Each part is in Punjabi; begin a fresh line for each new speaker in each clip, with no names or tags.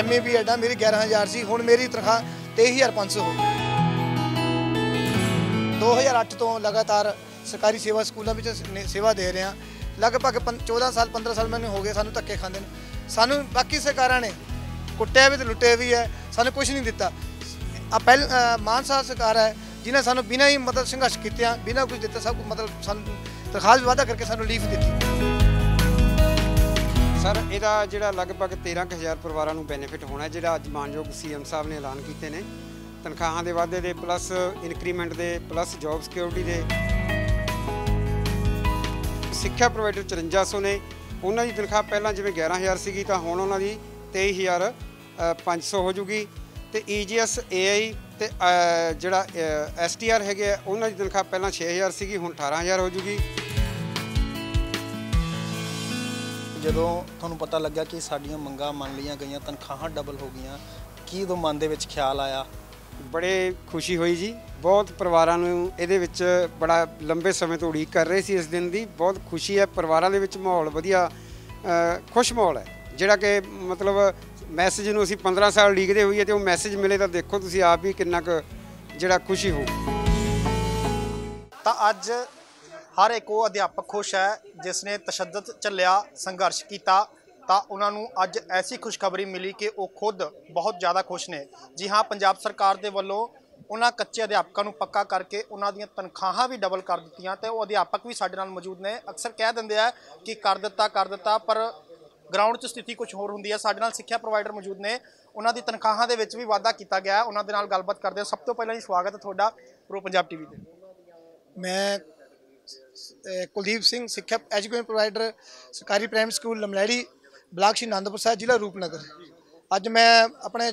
ਐਮਏ ਵੀ ਐਡਾ ਮੇਰੀ 11000 ਸੀ ਹੁਣ ਮੇਰੀ ਤਨਖਾਹ 23500 ਹੋ ਗਈ 2008 ਤੋਂ ਲਗਾਤਾਰ ਸਰਕਾਰੀ ਸੇਵਾ ਸਕੂਲਾਂ ਵਿੱਚ ਸੇਵਾ ਦੇ ਰਹੇ ਹਾਂ ਲਗਭਗ 14 ਸਾਲ 15 ਸਾਲ ਮੈਨੂੰ ਹੋ ਗਏ ਸਾਨੂੰ ਧੱਕੇ ਖਾਂਦੇ ਨੇ ਸਾਨੂੰ ਬਾਕੀ ਸਰਕਾਰਾਂ ਨੇ ਕੁੱਟਿਆ ਵੀ ਤੇ ਲੁੱਟਿਆ ਵੀ ਹੈ ਸਾਨੂੰ ਕੁਝ ਨਹੀਂ ਦਿੱਤਾ ਆ ਪਹਿਲ ਮਾਨ ਸਾਹਿਬ ਸਰਕਾਰ ਹੈ ਜਿਨ੍ਹਾਂ ਸਾਨੂੰ ਬਿਨਾਂ ਹੀ ਮਤਲਬ ਸੰਘਰਸ਼ ਕੀਤੇ ਆ ਬਿਨਾਂ ਕੁਝ ਦਿੱਤਾ ਸਭ ਕੁਝ ਮਤਲਬ ਸਾਨੂੰ ਤਨਖਾਹ ਵਾਦਾ ਕਰਕੇ ਸਾਨੂੰ ਲੀਫ ਦਿੱਤੀ
ਸਰ ਇਹਦਾ ਜਿਹੜਾ ਲਗਭਗ 13000 ਪਰਿਵਾਰਾਂ ਨੂੰ ਬੈਨੀਫਿਟ ਹੋਣਾ ਜਿਹੜਾ ਅੱਜ ਮਾਨਯੋਗ ਸੀਐਮ ਸਾਹਿਬ ਨੇ ਐਲਾਨ ਕੀਤੇ ਨੇ ਤਨਖਾਹਾਂ ਦੇ ਵਾਧੇ ਦੇ ਪਲੱਸ ਇਨਕਰੀਮੈਂਟ ਦੇ ਪਲੱਸ ਜੌਬ ਸਿਕਿਉਰਿਟੀ ਦੇ ਸਿੱਖਿਆ ਪ੍ਰੋਵਾਈਡਰ 5400 ਨੇ ਉਹਨਾਂ ਦੀ ਤਨਖਾਹ ਪਹਿਲਾਂ ਜਿਵੇਂ 11000 ਸੀਗੀ ਤਾਂ ਹੁਣ ਉਹਨਾਂ ਦੀ 23500 ਹੋ ਜੂਗੀ ਤੇ ਈਜੀਐਸ e ਏਆਈ ਤੇ ਜਿਹੜਾ ਐਸਟੀਆਰ ਹੈਗੇ ਉਹਨਾਂ ਦੀ ਤਨਖਾਹ ਪਹਿਲਾਂ 6000 ਸੀਗੀ ਹੁਣ 18000 ਹੋ ਜੂਗੀ
ਜਦੋਂ ਤੁਹਾਨੂੰ ਪਤਾ ਲੱਗਾ ਕਿ ਸਾਡੀਆਂ ਮੰਗਾਂ ਮੰਨ ਲਈਆਂ ਗਈਆਂ ਤਨਖਾਹਾਂ ਡਬਲ ਹੋ ਗਈਆਂ ਕੀ ਉਦੋਂ ਮਨ ਦੇ ਵਿੱਚ ਖਿਆਲ ਆਇਆ
ਬੜੇ ਖੁਸ਼ੀ ਹੋਈ ਜੀ ਬਹੁਤ ਪਰਿਵਾਰਾਂ ਨੂੰ ਇਹਦੇ ਵਿੱਚ ਬੜਾ ਲੰਬੇ ਸਮੇਂ ਤੋਂ ਉਡੀਕ ਕਰ ਰਹੇ ਸੀ ਇਸ ਦਿਨ ਦੀ ਬਹੁਤ ਖੁਸ਼ੀ ਹੈ ਪਰਿਵਾਰਾਂ ਦੇ ਵਿੱਚ ਮਾਹੌਲ ਵਧੀਆ ਖੁਸ਼ ਮਾਹੌਲ ਹੈ ਜਿਹੜਾ ਕਿ ਮਤਲਬ ਮੈਸੇਜ ਨੂੰ ਅਸੀਂ 15 ਸਾਲ ਉਡੀਕਦੇ ਹੋਈਏ ਤੇ ਉਹ ਮੈਸੇਜ ਮਿਲੇ ਤਾਂ ਦੇਖੋ ਤੁਸੀਂ ਆਪ ਵੀ ਕਿੰਨਾ ਕੁ ਜਿਹੜਾ ਖੁਸ਼ੀ ਹੋ
ਤਾਂ ਅੱਜ ਹਰ ਇੱਕ ਉਹ ਅਧਿਆਪਕ ਖੁਸ਼ ਹੈ ਜਿਸ ਨੇ ਤਸ਼ੱਦਦ ਚੱਲਿਆ ਸੰਘਰਸ਼ ਕੀਤਾ ਤਾਂ ਉਹਨਾਂ ਨੂੰ ਅੱਜ ਐਸੀ ਖੁਸ਼ਖਬਰੀ ਮਿਲੀ ਕਿ ਉਹ ਖੁਦ ਬਹੁਤ ਜ਼ਿਆਦਾ ਖੁਸ਼ ਨੇ ਜੀ ਹਾਂ ਪੰਜਾਬ ਸਰਕਾਰ ਦੇ ਵੱਲੋਂ ਉਹਨਾਂ ਕੱਚੇ ਅਧਿਆਪਕਾਂ ਨੂੰ ਪੱਕਾ ਕਰਕੇ ਉਹਨਾਂ ਦੀਆਂ ਤਨਖਾਹਾਂ ਵੀ ਡਬਲ ਕਰ ਦਿੱਤੀਆਂ ਤੇ ਉਹ ਅਧਿਆਪਕ ਵੀ ਸਾਡੇ ਨਾਲ ਮੌਜੂਦ ਨੇ ਅਕਸਰ ਕਹਿ ਦਿੰਦੇ ਆ ਕਿ ਕਰ ਦਿੱਤਾ ਕਰ ਦਿੱਤਾ ਪਰ ਗਰਾਊਂਡ 'ਚ ਸਥਿਤੀ ਕੁਝ ਹੋਰ ਹੁੰਦੀ ਹੈ ਸਾਡੇ ਨਾਲ ਸਿੱਖਿਆ ਪ੍ਰੋਵਾਈਡਰ ਮੌਜੂਦ ਨੇ ਉਹਨਾਂ ਦੀ ਤਨਖਾਹਾਂ ਦੇ ਵਿੱਚ ਵੀ ਵਾਅਦਾ ਕੀਤਾ ਗਿਆ ਉਹਨਾਂ ਦੇ ਨਾਲ ਗੱਲਬਾਤ ਕਰਦੇ ਹਾਂ ਸਭ ਤੋਂ ਪਹਿਲਾਂ ਜੀ ਸਵਾਗਤ ਹੈ ਤੁਹਾਡਾ ਪ੍ਰੋ ਪੰਜਾਬ ਟੀਵੀ ਤੇ
ਮੈਂ ਕੁਲਦੀਪ ਸਿੰਘ ਸਿੱਖਿਆ ਐਜੂਕੇਸ਼ਨ ਪ੍ਰੋਵਾਈਡਰ ਸਰਕਾਰੀ primary school Lamlehri block Shri Anandpur Sahib ਜ਼ਿਲ੍ਹਾ ਰੂਪਨਗਰ ਅੱਜ ਮੈਂ ਆਪਣੇ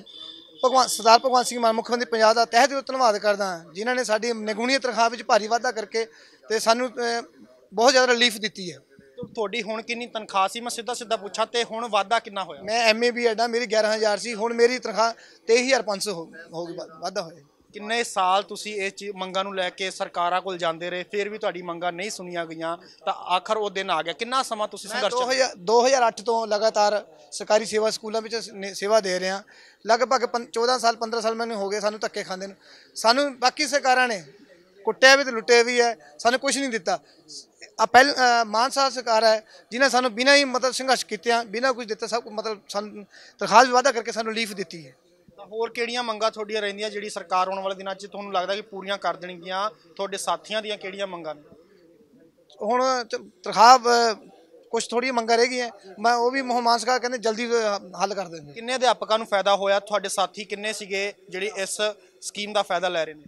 ਭਗਵਾਨ ਸਰਦਾਰ ਭਗਵਾਨ ਸਿੰਘ ਮਾਨ ਮੁੱਖ ਮੰਤਰੀ ਪੰਜਾਬ ਦਾ ਤਹਿਤ ਦਿਲੋਂ ਧੰਨਵਾਦ ਕਰਦਾ ਜਿਨ੍ਹਾਂ ਨੇ ਸਾਡੀ ਨਿਗੂਣੀ ਤਨਖਾਹ ਵਿੱਚ ਭਾਰੀ ਵਾਧਾ ਕਰਕੇ ਤੇ ਸਾਨੂੰ ਬਹੁਤ ਜ਼ਿਆਦਾ ਰਿਲੀਫ ਦਿੱਤੀ ਹੈ
ਤੁਹਾਡੀ ਹੁਣ ਕਿੰਨੀ ਤਨਖਾਹ ਸੀ ਮੈਂ ਸਿੱਧਾ ਸਿੱਧਾ ਪੁੱਛਾਂ ਤੇ ਹੁਣ ਵਾਧਾ ਕਿੰਨਾ ਹੋਇਆ ਮੈਂ
ਐਮਏ ਵੀ ਐਡਾ ਮੇਰੀ 11000 ਸੀ ਹੁਣ ਮੇਰੀ ਤਨਖਾਹ 23500 ਹੋ ਗਈ ਵਾਧਾ ਹੋਇਆ
ਕਿੰਨੇ ਸਾਲ ਤੁਸੀਂ ਇਹ ਚੀਜ਼ ਮੰਗਾਂ ਨੂੰ ਲੈ ਕੇ ਸਰਕਾਰਾਂ ਕੋਲ ਜਾਂਦੇ ਰਹੇ ਫਿਰ ਵੀ ਤੁਹਾਡੀ ਮੰਗਾਂ ਨਹੀਂ ਸੁਣੀਆਂ ਗਈਆਂ ਤਾਂ ਆਖਰ ਉਹ ਦਿਨ ਆ ਗਿਆ ਕਿੰਨਾ ਸਮਾਂ ਤੁਸੀਂ ਸੰਘਰਸ਼
2008 ਤੋਂ ਲਗਾਤਾਰ ਸਰਕਾਰੀ ਸੇਵਾ ਸਕੂਲਾਂ ਵਿੱਚ ਸੇਵਾ ਦੇ ਰਹੇ ਹਾਂ ਲਗਭਗ 14 ਸਾਲ 15 ਸਾਲ ਮੈਨੂੰ ਹੋ ਗਏ ਸਾਨੂੰ ਧੱਕੇ ਖਾਂਦੇ ਨੂੰ ਸਾਨੂੰ ਬਾਕੀ ਸਰਕਾਰਾਂ ਨੇ ਕੁੱਟਿਆ ਵੀ ਤੇ ਲੁੱਟਿਆ ਵੀ ਹੈ ਸਾਨੂੰ ਕੁਝ ਨਹੀਂ ਦਿੱਤਾ ਆ ਪਹਿਲ ਮਾਨ ਸਾਹਿਬ ਸਰਕਾਰ ਹੈ ਜਿਨ੍ਹਾਂ ਸਾਨੂੰ ਬਿਨਾਂ ਹੀ ਮਤਲਬ ਸੰਘਰਸ਼ ਆ ਬਿਨਾਂ ਕੁਝ ਦਿੱਤਾ ਸਭ ਮਤਲਬ ਸਾਨੂੰ ਤਨਖਾਹ ਵੀ ਵਾਅਦਾ ਕਰਕੇ ਸਾਨੂੰ ਲੀਫ ਦਿੱਤੀ ਹੈ
ਹੋਰ ਕਿਹੜੀਆਂ ਮੰਗਾਂ ਤੁਹਾਡੀਆਂ ਰਹਿੰਦੀਆਂ ਜਿਹੜੀ ਸਰਕਾਰ ਆਉਣ ਵਾਲੇ ਦਿਨਾਂ 'ਚ ਤੁਹਾਨੂੰ ਲੱਗਦਾ ਕਿ ਪੂਰੀਆਂ ਕਰ ਦੇਣਗੀਆਂ ਤੁਹਾਡੇ ਸਾਥੀਆਂ ਦੀਆਂ ਕਿਹੜੀਆਂ ਮੰਗਾਂ ਨੇ
ਹੁਣ ਤਰਖਾਬ ਕੁਝ ਥੋੜੀ ਮੰਗਾਂ ਰਹਿ ਗਈਆਂ ਮੈਂ ਉਹ ਵੀ ਮਹਿਮਾਨ ਸਕਾ ਕਹਿੰਦੇ ਜਲਦੀ ਹੱਲ ਕਰ ਦੇਣਗੇ
ਕਿੰਨੇ ਅਧਿਆਪਕਾਂ ਨੂੰ ਫਾਇਦਾ ਹੋਇਆ ਤੁਹਾਡੇ ਸਾਥੀ ਕਿੰਨੇ ਸੀਗੇ ਜਿਹੜੇ ਇਸ ਸਕੀਮ ਦਾ ਫਾਇਦਾ ਲੈ ਰਹੇ ਨੇ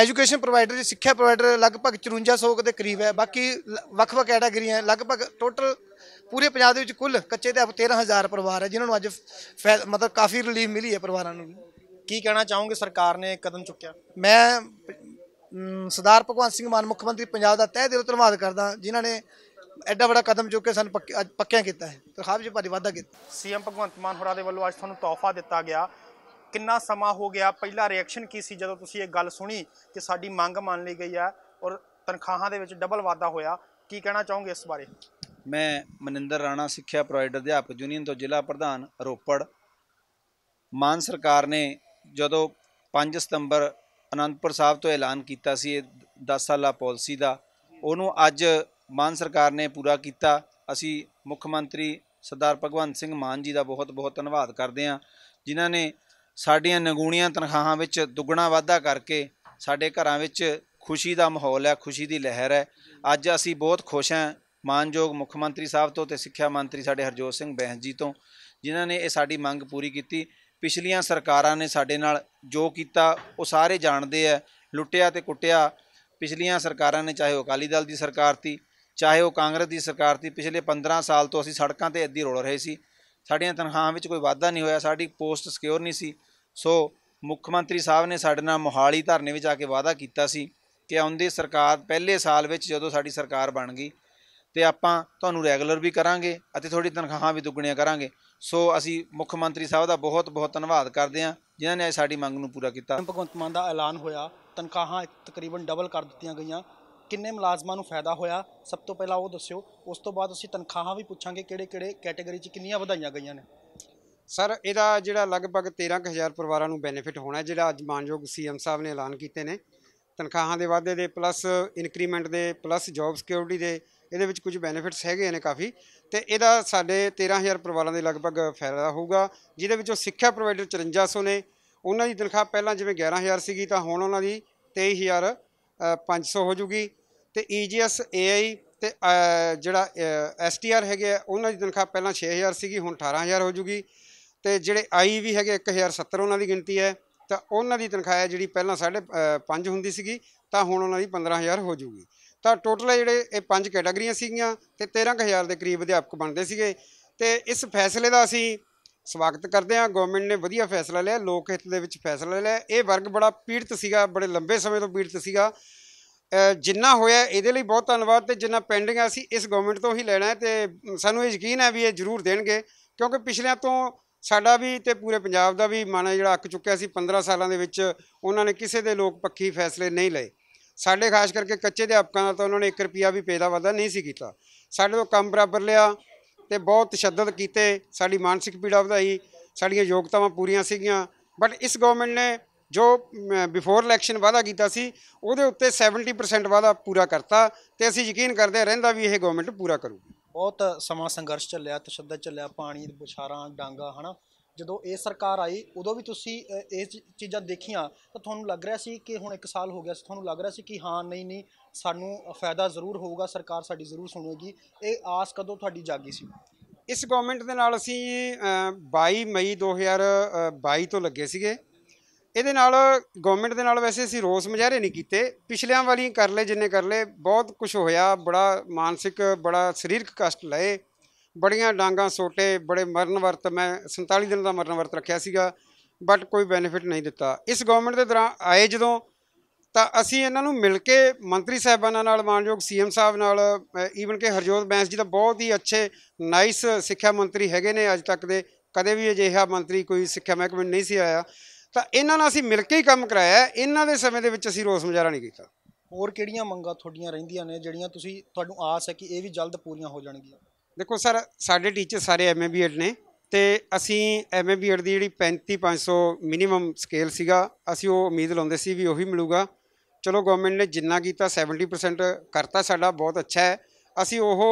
ਐਜੂਕੇਸ਼ਨ ਪ੍ਰੋਵਾਈਡਰ ਜੀ ਸਿੱਖਿਆ ਪ੍ਰੋਵਾਈਡਰ ਲਗਭਗ 5400 ਦੇ ਕਰੀਬ ਹੈ ਬਾਕੀ ਵੱਖ-ਵੱਖ ਕੈਟਾਗਰੀਆਂ ਲਗਭਗ ਟੋਟਲ ਪੂਰੇ ਪੰਜਾਬ ਦੇ ਵਿੱਚ ਕੁੱਲ ਕੱਚੇ ਦੇ 13000 ਪਰਿਵਾਰ ਹੈ ਜਿਨ੍ਹਾਂ ਨੂੰ ਅੱਜ ਮਤਲਬ
ਕਾਫੀ ਰਿਲੀਫ ਮਿਲੀ ਹੈ ਪਰਿਵਾਰਾਂ ਨੂੰ ਕੀ ਕਹਿਣਾ ਚਾਹੋਗੇ ਸਰਕਾਰ ਨੇ ਕਦਮ ਚੁੱਕਿਆ
ਮੈਂ ਸਰਦਾਰ ਭਗਵੰਤ ਸਿੰਘ ਮਾਨ ਮੁੱਖ ਮੰਤਰੀ ਪੰਜਾਬ ਦਾ ਤਹਿ ਦਿਲੋਂ ਧੰਨਵਾਦ ਕਰਦਾ ਜਿਨ੍ਹਾਂ ਨੇ ਐਡਾ ਵੱਡਾ ਕਦਮ ਚੁੱਕ ਕੇ ਸਾਨੂੰ ਪੱਕਿਆ ਕੀਤਾ ਹੈ ਤਨਖਾਹ ਜੀ ਭਾਰੀ ਵਾਧਾ ਕੀਤਾ
ਸੀਐਮ ਭਗਵੰਤ ਮਾਨ ਹੋਰਾਂ ਦੇ ਵੱਲੋਂ ਅੱਜ ਤੁਹਾਨੂੰ ਤੋਹਫਾ ਦਿੱਤਾ ਗਿਆ ਕਿੰਨਾ ਸਮਾਂ ਹੋ ਗਿਆ ਪਹਿਲਾ ਰਿਐਕਸ਼ਨ ਕੀ ਸੀ ਜਦੋਂ ਤੁਸੀਂ ਇਹ ਗੱਲ ਸੁਣੀ ਕਿ ਸਾਡੀ ਮੰਗ ਮੰਨ ਲਈ ਗਈ ਆ ਔਰ ਤਨਖਾਹਾਂ ਦੇ ਵਿੱਚ ਡਬਲ ਵਾਧਾ ਹੋਇਆ ਕੀ ਕਹਿਣਾ ਚਾਹੋਗੇ ਇਸ ਬਾਰੇ
ਮੈਂ ਮਨਿੰਦਰ ਰਾਣਾ ਸਿੱਖਿਆ ਪ੍ਰੋਵਾਈਡਰ ਅਧਿਆਪਕ ਯੂਨੀਅਨ ਤੋਂ ਜ਼ਿਲ੍ਹਾ ਪ੍ਰਧਾਨ ਰੋਪੜ ਮਾਨ ਸਰਕਾਰ ਨੇ ਜਦੋਂ 5 ਸਤੰਬਰ ਅਨੰਦਪੁਰ ਸਾਹਿਬ ਤੋਂ ਐਲਾਨ ਕੀਤਾ ਸੀ ਇਹ 10 ਸਾਲਾ ਪਾਲਿਸੀ ਦਾ ਉਹਨੂੰ ਅੱਜ ਮਾਨ ਸਰਕਾਰ ਨੇ ਪੂਰਾ ਕੀਤਾ ਅਸੀਂ ਮੁੱਖ ਮੰਤਰੀ ਸਰਦਾਰ ਭਗਵੰਤ ਸਿੰਘ ਮਾਨ ਜੀ ਦਾ ਬਹੁਤ ਬਹੁਤ ਧੰਨਵਾਦ ਕਰਦੇ ਹਾਂ ਜਿਨ੍ਹਾਂ ਨੇ ਸਾਡੀਆਂ ਨਗੂਣੀਆਂ ਤਨਖਾਹਾਂ ਵਿੱਚ ਦੁੱਗਣਾ ਵਾਧਾ ਕਰਕੇ ਸਾਡੇ ਘਰਾਂ ਵਿੱਚ ਖੁਸ਼ੀ ਦਾ ਮਾਹੌਲ ਹੈ ਖੁਸ਼ੀ ਦੀ ਲਹਿਰ ਹੈ ਅੱਜ ਅਸੀਂ ਬਹੁਤ ਖੁਸ਼ ਹਾਂ ਮਾਨਯੋਗ ਮੁੱਖ ਮੰਤਰੀ ਸਾਹਿਬ ਤੋਂ ਤੇ ਸਿੱਖਿਆ ਮੰਤਰੀ ਸਾਡੇ ਹਰਜੋਤ ਸਿੰਘ ਬੈਂਸ ਜੀ ਤੋਂ ਜਿਨ੍ਹਾਂ ਨੇ ਇਹ ਸਾਡੀ ਮੰਗ ਪੂਰੀ ਕੀਤੀ ਪਿਛਲੀਆਂ ਸਰਕਾਰਾਂ ਨੇ ਸਾਡੇ ਨਾਲ ਜੋ ਕੀਤਾ ਉਹ ਸਾਰੇ ਜਾਣਦੇ ਆ ਲੁੱਟਿਆ ਤੇ ਕੁੱਟਿਆ ਪਿਛਲੀਆਂ ਸਰਕਾਰਾਂ ਨੇ ਚਾਹੇ ਉਹ ਅਕਾਲੀ ਦਲ ਦੀ ਸਰਕਾਰ ਸੀ ਚਾਹੇ ਉਹ ਕਾਂਗਰਸ ਦੀ ਸਰਕਾਰ ਸੀ ਪਿਛਲੇ 15 ਸਾਲ ਤੋਂ ਅਸੀਂ ਸੜਕਾਂ ਤੇ ਐਦੀ ਰੋਲ ਰਹੇ ਸੀ ਸਾਡੀਆਂ ਤਨਖਾਹਾਂ ਵਿੱਚ ਕੋਈ ਵਾਧਾ ਨਹੀਂ ਹੋਇਆ ਸਾਡੀ ਪੋਸਟ ਸਿਕਿਉਰ ਨਹੀਂ ਸੀ ਸੋ ਮੁੱਖ ਮੰਤਰੀ ਸਾਹਿਬ ਨੇ ਸਾਡੇ ਨਾਲ ਮੋਹਾਲੀ ਧਰਨੇ ਵਿੱਚ ਆ ਕੇ ਵਾਅਦਾ ਕੀਤਾ ਸੀ ਕਿ ਆਉਂਦੀ ਸਰਕਾਰ ਪਹਿਲੇ ਸਾਲ ਵਿੱਚ ਜਦੋਂ ਸਾਡੀ ਸਰਕਾਰ ਬਣ ਗਈ ਤੇ ਆਪਾਂ ਤੁਹਾਨੂੰ ਰੈਗੂਲਰ ਵੀ ਕਰਾਂਗੇ ਅਤੇ ਤੁਹਾਡੀ ਤਨਖਾਹਾਂ ਵੀ ਦੁੱਗਣੀਆਂ ਕਰਾਂਗੇ ਸੋ ਅਸੀਂ ਮੁੱਖ ਮੰਤਰੀ ਸਾਹਿਬ ਦਾ ਬਹੁਤ ਬਹੁਤ ਧੰਨਵਾਦ ਕਰਦੇ ਹਾਂ ਜਿਨ੍ਹਾਂ ਨੇ ਸਾਡੀ ਮੰਗ ਨੂੰ ਪੂਰਾ ਕੀਤਾ
ਭਗਵੰਤ ਮਾਨ ਦਾ ਐਲਾਨ ਹੋਇਆ ਤਨਖਾਹਾਂ ਤਕਰੀਬਨ ਡਬਲ ਕਰ ਦਿੱਤੀਆਂ ਗਈਆਂ ਕਿੰਨੇ ਮੁਲਾਜ਼ਮਾਂ ਨੂੰ ਫਾਇਦਾ ਹੋਇਆ ਸਭ ਤੋਂ ਪਹਿਲਾਂ ਉਹ ਦੱਸਿਓ ਉਸ ਤੋਂ ਬਾਅਦ
ਅਸੀਂ ਤਨਖਾਹਾਂ ਵੀ ਪੁੱਛਾਂਗੇ ਕਿਹੜੇ ਕਿਹੜੇ ਕੈਟਾਗਰੀ 'ਚ ਕਿੰਨੀਆਂ ਵਧਾਈਆਂ ਗਈਆਂ ਨੇ ਸਰ ਇਹਦਾ ਜਿਹੜਾ ਲਗਭਗ 13000 ਪਰਿਵਾਰਾਂ ਨੂੰ ਬੈਨੀਫਿਟ ਹੋਣਾ ਜਿਹੜਾ ਅੱਜ ਮਾਨਯੋਗ ਸੀਐਮ ਸਾਹਿਬ ਨੇ ਐਲਾਨ ਕੀਤੇ ਨੇ ਤਨਖਾਹਾਂ ਦੇ ਵਾਧੇ ਦੇ ਪਲੱਸ ਇਨਕਰੀਮੈਂਟ ਦੇ ਪਲੱਸ ਜੌਬ ਸਿਕਿਉਰਿਟੀ ਦੇ ਇਹਦੇ ਵਿੱਚ ਕੁਝ ਬੈਨੀਫਿਟਸ ਹੈਗੇ ਨੇ ਕਾਫੀ ਤੇ ਇਹਦਾ ਸਾਡੇ 13000 ਪਰਿਵਾਰਾਂ ਦੇ ਲਗਭਗ ਫਾਇਦਾ ਹੋਊਗਾ ਜਿਹਦੇ ਵਿੱਚੋਂ ਸਿੱਖਿਆ ਪ੍ਰੋਵਾਈਡਰ 5400 ਨੇ ਉਹਨਾਂ ਦੀ ਤਨਖਾਹ ਪਹਿਲਾਂ ਜਿਵੇਂ 11000 ਸੀਗੀ ਤਾਂ ਹੁਣ ਉਹਨਾਂ ਦੀ 23000 500 ਹੋ ਜੂਗੀ ਤੇ ਈਜੀਐਸ ਏਆਈ ਤੇ ਜਿਹੜਾ ਐਸਟੀਆਰ ਹੈਗੇ ਉਹਨਾਂ ਦੀ ਤਨਖਾਹ ਪਹਿਲਾਂ 6000 ਸੀਗੀ ਹੁਣ 18000 ਹੋ ਜੂਗੀ ਤੇ ਜਿਹੜੇ ਆਈ ਵੀ ਹੈਗੇ 1070 ਉਹਨਾਂ ਦੀ ਗਿਣਤੀ ਹੈ ਤਾਂ ਉਹਨਾਂ ਦੀ ਤਨਖਾਹ ਹੈ ਜਿਹੜੀ ਪਹਿਲਾਂ 5.5 ਹੁੰਦੀ ਸੀਗੀ ਤਾਂ ਹੁਣ ਉਹਨਾਂ ਦੀ 15000 ਹੋ ਜੂਗੀ ਤਾਂ ਟੋਟਲ ਜਿਹੜੇ ਇਹ ਪੰਜ ਕੈਟਾਗਰੀਆਂ ਸੀਗੀਆਂ ਤੇ 13000 ਦੇ ਕਰੀਬ ਅਧਿਆਪਕ ਬਣਦੇ ਸੀਗੇ ਤੇ ਇਸ ਫੈਸਲੇ ਦਾ ਅਸੀਂ ਸਵਾਗਤ ਕਰਦੇ ਹਾਂ ਗਵਰਨਮੈਂਟ ਨੇ ਵਧੀਆ ਫੈਸਲਾ ਲਿਆ ਲੋਕ ਹਿੱਤ ਦੇ ਵਿੱਚ ਫੈਸਲਾ ਲਿਆ ਇਹ ਵਰਗ ਬੜਾ ਪੀੜਤ ਸੀਗਾ ਬੜੇ ਲੰਬੇ ਸਮੇਂ ਤੋਂ ਪੀੜਤ ਸੀਗਾ ਜਿੰਨਾ ਹੋਇਆ ਇਹਦੇ ਲਈ ਬਹੁਤ ਧੰਨਵਾਦ ਤੇ ਜਿੰਨਾ ਪੈਂਡਿੰਗ ਆ ਸੀ ਇਸ ਗਵਰਨਮੈਂਟ ਤੋਂ ਹੀ ਲੈਣਾ ਹੈ ਤੇ ਸਾਨੂੰ ਇਹ ਯਕੀਨ ਹੈ ਵੀ ਇਹ ਜ਼ਰੂਰ ਦੇਣਗੇ ਕਿਉਂਕਿ ਪਿਛਲਿਆਂ ਤੋਂ ਸਾਡਾ ਵੀ ਤੇ ਪੂਰੇ ਪੰਜਾਬ ਦਾ ਵੀ ਮਨ ਜਿਹੜਾ ਅੱਕ ਚੁੱਕਿਆ ਸੀ 15 ਸਾਲਾਂ ਦੇ ਵਿੱਚ ਉਹਨਾਂ ਨੇ ਕਿਸੇ ਦੇ ਲੋਕ ਪੱਖੀ ਫੈਸਲੇ ਨਹੀਂ ਲਏ ਸਾਡੇ ਖਾਸ ਕਰਕੇ ਕੱਚੇ ਅਧਿਆਪਕਾਂ ਦਾ ਤਾਂ ਉਹਨਾਂ ਨੇ 1 ਰੁਪਿਆ ਵੀ ਪੈਦਾ ਵਾਦਾ ਨਹੀਂ ਸੀ ਕੀਤਾ ਸਾਡੇ ਤੋਂ ਕੰਮ ਬਰਾਬਰ ਲਿਆ ਤੇ ਬਹੁਤ ਤਸ਼ੱਦਦ ਕੀਤੇ ਸਾਡੀ ਮਾਨਸਿਕ ਪੀੜਾ ਵਧਾਈ ਸਾਡੀਆਂ ਯੋਗਤਾਵਾਂ ਪੂਰੀਆਂ ਸੀਗੀਆਂ ਬਟ ਇਸ ਗਵਰਨਮੈਂਟ ਨੇ ਜੋ ਬਿਫੋਰ ਇਲੈਕਸ਼ਨ ਵਾਦਾ ਕੀਤਾ ਸੀ ਉਹਦੇ ਉੱਤੇ 70% ਵਾਦਾ ਪੂਰਾ ਕਰਤਾ ਤੇ ਅਸੀਂ ਯਕੀਨ ਕਰਦੇ ਹਾਂ ਰਹਿੰਦਾ ਵੀ ਇਹ ਗਵਰਨਮੈਂਟ ਪੂਰਾ ਕਰੂਗੀ
ਬਹੁਤ ਸਮਾਂ ਸੰਘਰਸ਼ ਚੱਲਿਆ ਤਸ਼ੱਦਦ ਚੱਲਿਆ ਪਾਣੀ ਬੁਛਾਰਾਂ ਡਾਂਗਾ ਹਨਾ ਜਦੋਂ ਇਹ ਸਰਕਾਰ ਆਈ ਉਦੋਂ ਵੀ ਤੁਸੀਂ ਇਹ ਚੀਜ਼ਾਂ ਦੇਖੀਆਂ ਤਾਂ ਤੁਹਾਨੂੰ ਲੱਗ ਰਿਹਾ ਸੀ ਕਿ ਹੁਣ 1 ਸਾਲ ਹੋ ਗਿਆ ਸੀ ਤੁਹਾਨੂੰ ਲੱਗ ਰਿਹਾ ਸੀ ਕਿ ਹਾਂ ਨਹੀਂ ਨਹੀਂ ਸਾਨੂੰ ਫਾਇਦਾ ਜ਼ਰੂਰ ਹੋਊਗਾ ਸਰਕਾਰ ਸਾਡੀ ਜ਼ਰੂਰ ਸੁਣੇਗੀ ਇਹ ਆਸ ਕਦੋਂ ਤੁਹਾਡੀ ਜਾਗੀ ਸੀ
ਇਸ ਗਵਰਨਮੈਂਟ ਦੇ ਨਾਲ ਅਸੀਂ 22 ਮਈ 2022 ਤੋਂ ਲੱਗੇ ਸੀਗੇ ਇਹਦੇ ਨਾਲ ਗਵਰਨਮੈਂਟ ਦੇ ਨਾਲ ਵੈਸੇ ਅਸੀਂ ਰੋਸ ਮਜਾਰੇ ਨਹੀਂ ਕੀਤੇ ਪਿਛਲਿਆਂ ਵਾਲੀ ਕਰ ਲਏ ਜਿੰਨੇ ਕਰ ਲਏ ਬਹੁਤ ਕੁਝ ਹੋਇਆ ਬੜਾ ਮਾਨਸਿਕ ਬੜਾ ਸਰੀਰਕ ਕਸ਼ਟ ਲਏ ਬੜੀਆਂ ਡਾਂਗਾ ਸੋਟੇ ਬੜੇ ਮਰਨ ਵਰਤ ਮੈਂ 47 ਦਿਨ ਦਾ ਮਰਨ ਵਰਤ ਰੱਖਿਆ ਸੀਗਾ ਬਟ ਕੋਈ ਬੈਨੀਫਿਟ ਨਹੀਂ ਦਿੱਤਾ ਇਸ ਗਵਰਨਮੈਂਟ ਦੇ ਦੌਰਾਨ ਆਏ ਜਦੋਂ ਤਾਂ ਅਸੀਂ ਇਹਨਾਂ ਨੂੰ ਮਿਲ ਕੇ ਮੰਤਰੀ ਸਾਹਿਬਾਨਾਂ ਨਾਲ ਮਾਨਯੋਗ ਸੀਐਮ ਸਾਹਿਬ ਨਾਲ ਈਵਨ ਕਿ ਹਰਜੋਤ ਬੈਂਸ ਜੀ ਤਾਂ ਬਹੁਤ ਹੀ ਅੱਛੇ ਨਾਈਸ ਸਿੱਖਿਆ ਮੰਤਰੀ ਹੈਗੇ ਨੇ ਅੱਜ ਤੱਕ ਦੇ ਕਦੇ ਵੀ ਅਜਿਹਾ ਮੰਤਰੀ ਕੋਈ ਸਿੱਖਿਆ ਮਹਿਕਮੇ ਨਹੀਂ ਸੀ ਆਇਆ ਤਾਂ ਇਹਨਾਂ ਨਾਲ ਅਸੀਂ ਮਿਲ ਕੇ ਹੀ ਕੰਮ ਕਰਾਇਆ ਇਹਨਾਂ ਦੇ ਸਮੇਂ ਦੇ ਵਿੱਚ ਅਸੀਂ ਰੋਸ ਮੁਜ਼ਾਰਾ ਨਹੀਂ ਕੀਤਾ
ਹੋਰ ਕਿਹੜੀਆਂ ਮੰਗਾਂ ਤੁਹਾਡੀਆਂ ਰਹਿੰਦੀਆਂ ਨੇ ਜਿਹੜੀਆਂ ਤੁਸੀਂ ਤੁਹਾਨੂੰ ਆਸ ਹੈ ਕਿ ਇਹ ਵੀ ਜਲਦ ਪੂਰੀਆਂ ਹੋ ਜਾਣਗੀਆਂ
ਦੇਖੋ ਸਰ ਸਾਡੇ ਟੀਚਰ ਸਾਰੇ ਐਮਏ ਬੀਐਡ ਨੇ ਤੇ ਅਸੀਂ ਐਮਏ ਬੀਐਡ ਦੀ ਜਿਹੜੀ 35500 ਮਿਨੀਮਮ ਸਕੇਲ ਸੀਗਾ ਅਸੀਂ ਉਹ ਉਮੀਦ ਲਾਉਂਦੇ ਸੀ ਵੀ ਉਹੀ ਮਿਲੂਗਾ ਚਲੋ ਗਵਰਨਮੈਂਟ ਨੇ ਜਿੰਨਾ ਕੀਤਾ 70% ਕਰਤਾ ਸਾਡਾ ਬਹੁਤ ਅੱਛਾ ਹੈ ਅਸੀਂ ਉਹ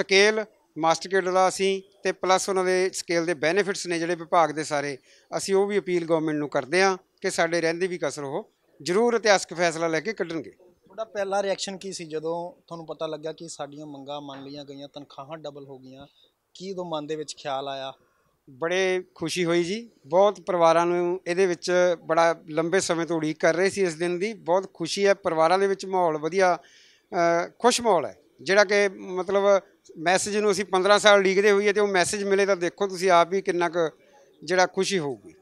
ਸਕੇਲ ਮਾਸਟਰ ਕੇਡਰ ਦਾ ਅਸੀਂ ਤੇ ਪਲੱਸ ਉਹਨਾਂ ਦੇ ਸਕੇਲ ਦੇ ਬੈਨੀਫਿਟਸ ਨੇ ਜਿਹੜੇ ਵਿਭਾਗ ਦੇ ਸਾਰੇ ਅਸੀਂ ਉਹ ਵੀ ਅਪੀਲ ਗਵਰਨਮੈਂਟ ਨੂੰ ਕਰਦੇ ਆ ਕਿ ਸਾਡੇ ਰਹਿੰਦੇ ਵੀ ਕਸਰ ਉਹ ਜ਼ਰੂਰ ਇਤਿਹਾਸਕ ਫੈਸਲਾ ਲੈ ਕੇ ਕੱਢਣਗੇ
ਤੁਹਾਡਾ ਪਹਿਲਾ ਰਿਐਕਸ਼ਨ ਕੀ ਸੀ ਜਦੋਂ ਤੁਹਾਨੂੰ ਪਤਾ ਲੱਗਾ ਕਿ ਸਾਡੀਆਂ ਮੰਗਾਂ ਮੰਨ ਲਈਆਂ ਗਈਆਂ ਤਨਖਾਹਾਂ ਡਬਲ ਹੋ ਗਈਆਂ ਕੀ ਉਹ ਮਨ ਦੇ ਵਿੱਚ ਖਿਆਲ ਆਇਆ
ਬੜੇ ਖੁਸ਼ੀ ਹੋਈ ਜੀ ਬਹੁਤ ਪਰਿਵਾਰਾਂ ਨੂੰ ਇਹਦੇ ਵਿੱਚ ਬੜਾ ਲੰਬੇ ਸਮੇਂ ਤੋਂ ਉਡੀਕ ਕਰ ਰਹੇ ਸੀ ਇਸ ਦਿਨ ਦੀ ਬਹੁਤ ਖੁਸ਼ੀ ਹੈ ਪਰਿਵਾਰਾਂ ਦੇ ਵਿੱਚ ਮਾਹੌਲ ਵਧੀਆ ਖੁਸ਼ ਮਾਹੌਲ ਹੈ ਜਿਹੜਾ ਕਿ ਮਤਲਬ ਮੈਸੇਜ ਨੂੰ ਅਸੀਂ 15 ਸਾਲ ਉਡੀਕਦੇ ਹੋਈਏ ਤੇ ਉਹ ਮੈਸੇਜ ਮਿਲੇ ਤਾਂ ਦੇਖੋ ਤੁਸੀਂ ਆਪ ਵੀ ਕਿੰਨਾ ਕੁ ਜਿਹੜਾ ਖੁਸ਼ੀ ਹੋਊਗੀ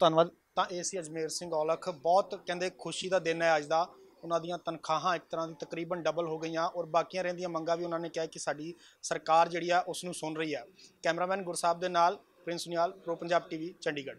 ਧੰਨਵਾਦ ਤਾਂ ਏਸੀ ਅਜਮੇਰ ਸਿੰਘ ਔਲਖ ਬਹੁਤ ਕਹਿੰਦੇ ਖੁਸ਼ੀ ਦਾ ਦਿਨ ਹੈ ਅੱਜ ਦਾ ਉਹਨਾਂ ਦੀਆਂ ਤਨਖਾਹਾਂ ਇੱਕ ਤਰ੍ਹਾਂ ਦੀ ਤਕਰੀਬਨ ਡਬਲ ਹੋ ਗਈਆਂ ਔਰ ਬਾਕੀਆਂ ਰਹਿੰਦੀਆਂ ਮੰਗਾਂ ਵੀ ਉਹਨਾਂ ਨੇ ਕਿਹਾ ਕਿ ਸਾਡੀ ਸਰਕਾਰ ਜਿਹੜੀ ਆ ਉਸ ਨੂੰ ਸੁਣ ਰਹੀ ਆ ਕੈਮਰਾਮੈਨ ਗੁਰਸਾਹਿਬ ਦੇ ਨਾਲ ਪ੍ਰਿੰਸ ਨਿਆਲ ਪ੍ਰੋ ਪੰਜਾਬ ਟੀਵੀ ਚੰਡੀਗੜ੍ਹ